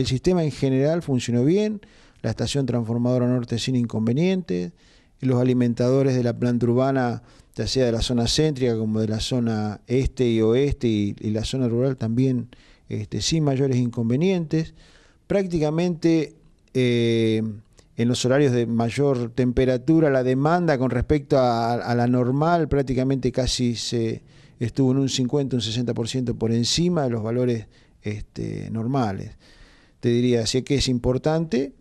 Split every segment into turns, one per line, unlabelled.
El sistema en general funcionó bien, la estación transformadora norte sin inconvenientes, los alimentadores de la planta urbana, ya sea de la zona céntrica como de la zona este y oeste y, la zona rural también este, sin mayores inconvenientes. Prácticamente eh, en los horarios de mayor temperatura, la demanda con respecto a, la normal prácticamente casi se estuvo en un 50, un 60% por encima de los valores este, normales te diría, así que es importante.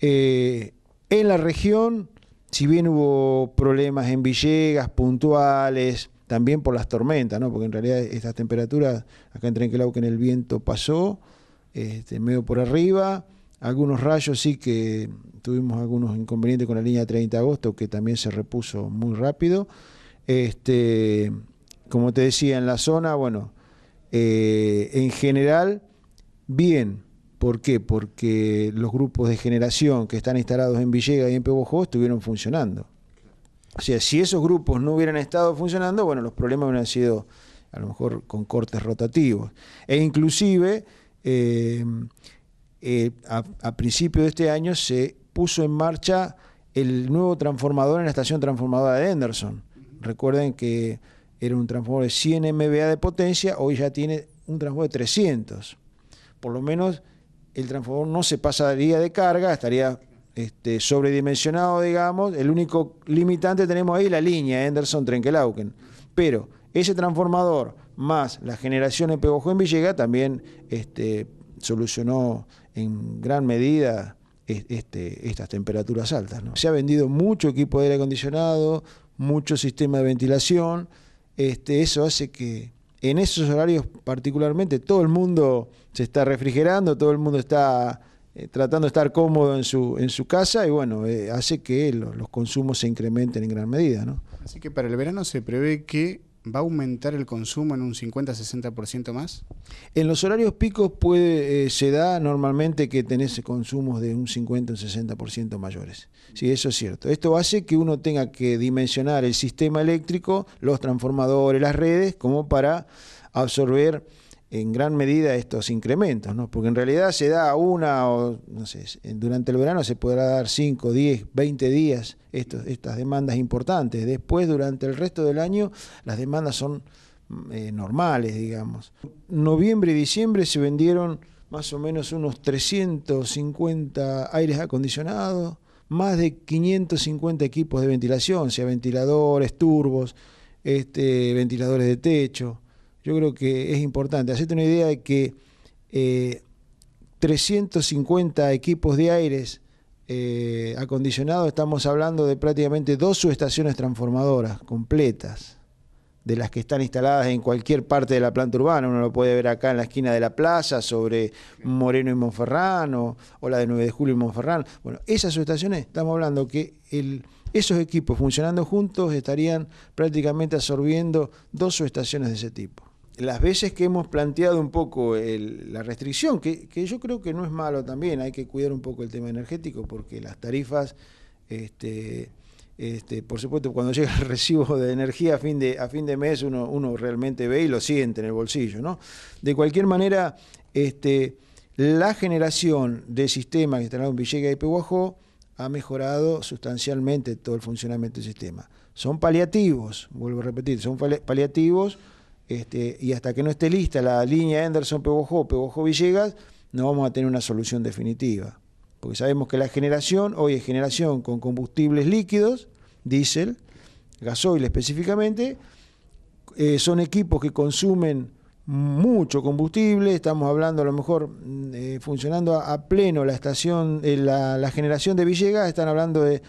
Eh, en la región, si bien hubo problemas en Villegas, puntuales, también por las tormentas, ¿no? porque en realidad estas temperaturas, acá en que en el viento pasó, este, medio por arriba, algunos rayos sí que tuvimos algunos inconvenientes con la línea 30 de agosto, que también se repuso muy rápido. Este, como te decía, en la zona, bueno, eh, en general, bien. ¿Por qué? Porque los grupos de generación que están instalados en Villegas y en Pebojó estuvieron funcionando. O sea, si esos grupos no hubieran estado funcionando, bueno, los problemas hubieran sido a lo mejor con cortes rotativos. E inclusive, eh, eh, a, a principio de este año se puso en marcha el nuevo transformador en la estación transformadora de Anderson Recuerden que era un transformador de 100 MVA de potencia, hoy ya tiene un transformador de 300. Por lo menos el transformador no se pasaría de carga, estaría este, sobredimensionado, digamos. El único limitante tenemos ahí la línea Henderson-Trenkelauken. Pero ese transformador más la generación en Pegojo en también este, solucionó en gran medida este, estas temperaturas altas. ¿no? Se ha vendido mucho equipo de aire acondicionado, mucho sistema de ventilación. Este, eso hace que en esos horarios particularmente todo el mundo se está refrigerando, todo el mundo está eh, tratando de estar cómodo en su, en su casa y bueno, eh, hace que los, consumos se incrementen en gran medida. Así que para el verano se prevé que ¿Va a aumentar el consumo en un 50-60% más? En los horarios picos puede, eh, se da normalmente que tenés consumos de un 50 60% mayores. Sí, eso es cierto. Esto hace que uno tenga que dimensionar el sistema eléctrico, los transformadores, las redes, como para absorber en gran medida estos incrementos, ¿no? porque en realidad se da una o, no sé, durante el verano se podrá dar 5, 10, 20 días estos, estas demandas importantes, después durante el resto del año las demandas son mm, eh, normales, digamos. Noviembre y diciembre se vendieron más o menos unos 350 aires acondicionados, más de 550 equipos de ventilación, sea ventiladores, turbos, este, ventiladores de techo yo creo que es importante. hacerte una idea de que 350 eh, equipos de aires eh, acondicionados, estamos hablando de prácticamente dos subestaciones transformadoras completas, de las que están instaladas en cualquier parte de la planta urbana. Uno lo puede ver acá en la esquina de la plaza, sobre Moreno y Monferrano, o, la de 9 de julio y Monferrán. Bueno, esas subestaciones, estamos hablando que esos equipos funcionando juntos estarían prácticamente absorbiendo dos subestaciones de ese tipo las veces que hemos planteado un poco la restricción, que, yo creo que no es malo también, hay que cuidar un poco el tema energético, porque las tarifas, este, este, por supuesto, cuando llega el recibo de energía a fin de, mes, uno, realmente ve y lo siente en el bolsillo. De cualquier manera, este, la generación de sistemas que instalaron Villega y Pehuajó ha mejorado sustancialmente todo el funcionamiento del sistema. Son paliativos, vuelvo a repetir, son paliativos este, y hasta que no esté lista la línea Anderson pegojó villegas no vamos a tener una solución definitiva. Porque sabemos que la generación, hoy es generación con combustibles líquidos, diésel, gasoil específicamente, eh, son equipos que consumen mucho combustible, estamos hablando a lo mejor mm, eh, funcionando a, pleno la estación, eh, la, generación de Villegas, están hablando de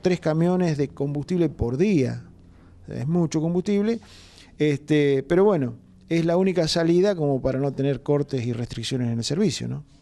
tres camiones de combustible por día, es mucho combustible, este, pero bueno, es la única salida como para no tener cortes y restricciones en el servicio, ¿no?